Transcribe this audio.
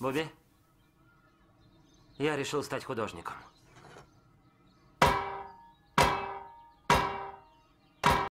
Буби, я решил стать художником.